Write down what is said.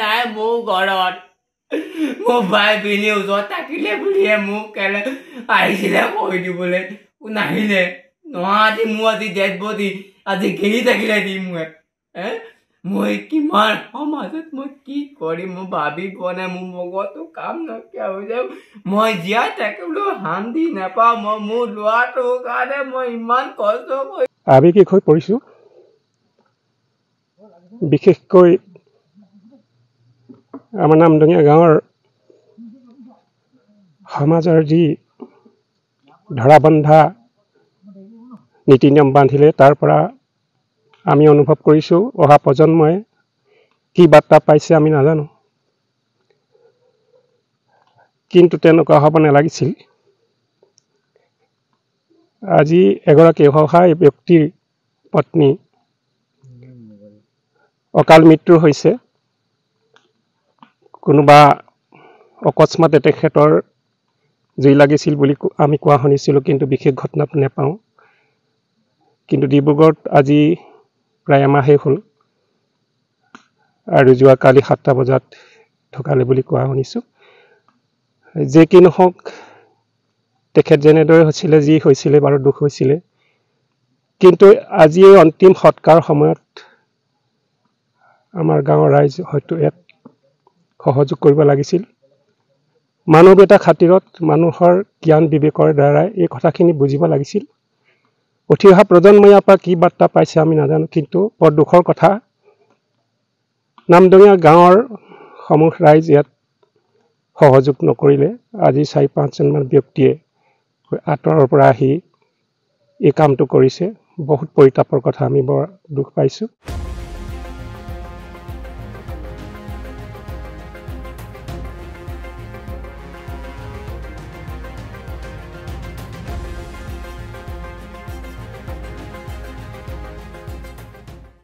নাই মোৰ ঘৰত মোৰ ভাই পিন্ধি ওচৰত থাকিলে বুলিয়ে মোক কেলে আহিছিলে কৈ দিবলে নাহিলে নহয় আজি মোৰ আজি ডেড বডি আজি ঘেৰি থাকিলে দি মোৰ মই কিমান সমাজত মই কি কৰিম মই ভাবি পোৱা নাই মোৰ মগতো কাম নকিয়া হৈ যাওঁ মই জীয়াই থাকিবলৈ শান্তি নাপাওঁ মই মোৰ ল'ৰাটোৰ কাৰণে মই ইমান কষ্ট কৰি আবিকি হৈ পৰিছোঁ বিশেষকৈ আমাৰ নামদঙীয়া গাঁৱৰ সমাজৰ যি ধৰা বন্ধা নীতি নিয়ম বান্ধিলে তাৰ পৰা আমি অনুভৱ কৰিছোঁ অহা প্ৰজন্মই কি বাৰ্তা পাইছে আমি নাজানো কিন্তু তেনেকুৱা হ'ব নালাগিছিল আজি এগৰাকী সহায় ব্যক্তিৰ পত্নী অকাল মৃত্যু হৈছে কোনোবা অকস্মাতে তেখেতৰ জুই লাগিছিল বুলি আমি কোৱা শুনিছিলোঁ কিন্তু বিশেষ ঘটনাত নেপাওঁ কিন্তু ডিব্ৰুগড়ত আজি প্ৰায় এমাহেই হ'ল আৰু যোৱাকালি সাতটা বজাত ঢুকালে বুলি কোৱা শুনিছোঁ যে কি নহওক তেখেত যেনেদৰে হৈছিলে যি হৈছিলে বাৰু দুখ হৈছিলে কিন্তু আজি এই অন্তিম সৎকাৰ সময়ত আমাৰ গাঁৱৰ ৰাইজ হয়তো এক সহযোগ কৰিব লাগিছিল মানৱতা খাতিৰত মানুহৰ জ্ঞান বিবেকৰ দ্বাৰাই এই কথাখিনি বুজিব লাগিছিল উঠি অহা প্ৰজন্মই পৰা কি বাৰ্তা পাইছে আমি নাজানো কিন্তু বৰ দুখৰ কথা নামদঙীয়া গাঁৱৰ সমূহ ৰাইজ ইয়াত সহযোগ নকৰিলে আজি চাৰি পাঁচজনমান ব্যক্তিয়ে আঁতৰৰ পৰা আহি এই কামটো কৰিছে বহুত পৰিতাপৰ কথা আমি বৰ দুখ পাইছোঁ